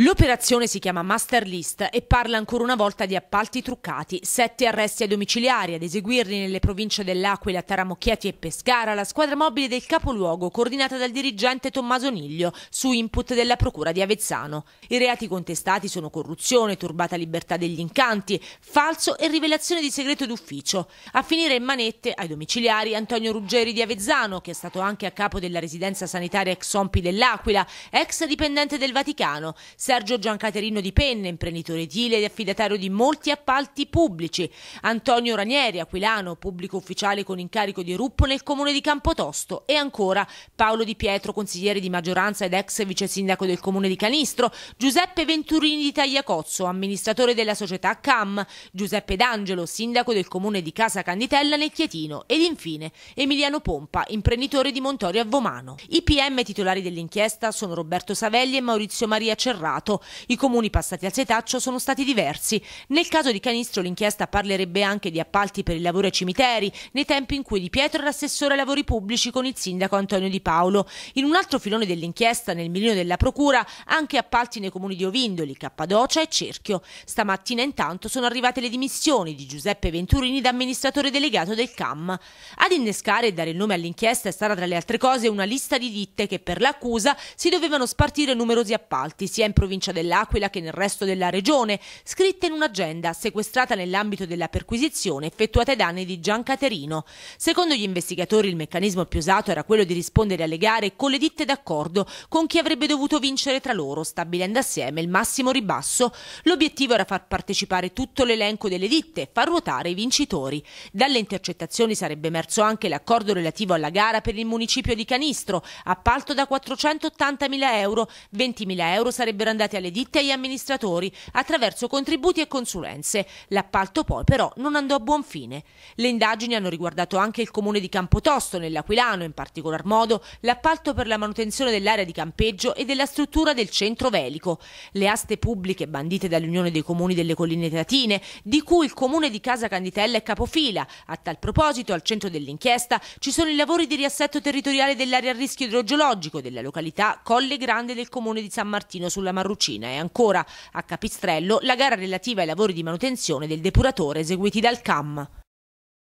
L'operazione si chiama Master List e parla ancora una volta di appalti truccati, sette arresti ai domiciliari ad eseguirli nelle province dell'Aquila, Taramocchiati e Pescara, la squadra mobile del capoluogo coordinata dal dirigente Tommaso Niglio su input della procura di Avezzano. I reati contestati sono corruzione, turbata libertà degli incanti, falso e rivelazione di segreto d'ufficio. A finire in manette ai domiciliari Antonio Ruggeri di Avezzano, che è stato anche a capo della residenza sanitaria Exompi dell'Aquila, ex dipendente del Vaticano Sergio Giancaterino Di Penne, imprenditore edile ed affidatario di molti appalti pubblici, Antonio Ranieri, aquilano, pubblico ufficiale con incarico di Ruppo nel comune di Campotosto e ancora Paolo Di Pietro, consigliere di maggioranza ed ex vice sindaco del comune di Canistro, Giuseppe Venturini di Tagliacozzo, amministratore della società CAM, Giuseppe D'Angelo, sindaco del comune di Casa Canditella nel Chietino ed infine Emiliano Pompa, imprenditore di Montorio a Vomano. I PM titolari dell'inchiesta sono Roberto Savelli e Maurizio Maria Cerrato passato. I comuni passati al setaccio sono stati diversi. Nel caso di Canistro l'inchiesta parlerebbe anche di appalti per il lavoro ai cimiteri, nei tempi in cui Di Pietro era assessore ai lavori pubblici con il sindaco Antonio Di Paolo. In un altro filone dell'inchiesta, nel milione della procura, anche appalti nei comuni di Ovindoli, Cappadocia e Cerchio. Stamattina intanto sono arrivate le dimissioni di Giuseppe Venturini da amministratore delegato del CAM. Ad innescare e dare il nome all'inchiesta è stata tra le altre cose una lista di ditte che per l'accusa si dovevano spartire numerosi appalti sia in provincia provincia dell'Aquila che nel resto della regione, scritte in un'agenda sequestrata nell'ambito della perquisizione effettuata ai danni di Gian Caterino. Secondo gli investigatori il meccanismo più usato era quello di rispondere alle gare con le ditte d'accordo con chi avrebbe dovuto vincere tra loro, stabilendo assieme il massimo ribasso. L'obiettivo era far partecipare tutto l'elenco delle ditte e far ruotare i vincitori. Dalle intercettazioni sarebbe emerso anche l'accordo relativo alla gara per il municipio di Canistro, appalto da 480.000 euro, 20.000 euro sarebbero andati mandati alle ditte e agli amministratori attraverso contributi e consulenze. L'appalto poi però non andò a buon fine. Le indagini hanno riguardato anche il comune di Campotosto, nell'Aquilano, in particolar modo l'appalto per la manutenzione dell'area di campeggio e della struttura del centro velico. Le aste pubbliche bandite dall'Unione dei Comuni delle Colline Teatine, di cui il comune di Casa Canditella è capofila. A tal proposito, al centro dell'inchiesta ci sono i lavori di riassetto territoriale dell'area a rischio idrogeologico della località Colle Grande del comune di San Martino sulla Marrucina e ancora a Capistrello la gara relativa ai lavori di manutenzione del depuratore eseguiti dal CAM.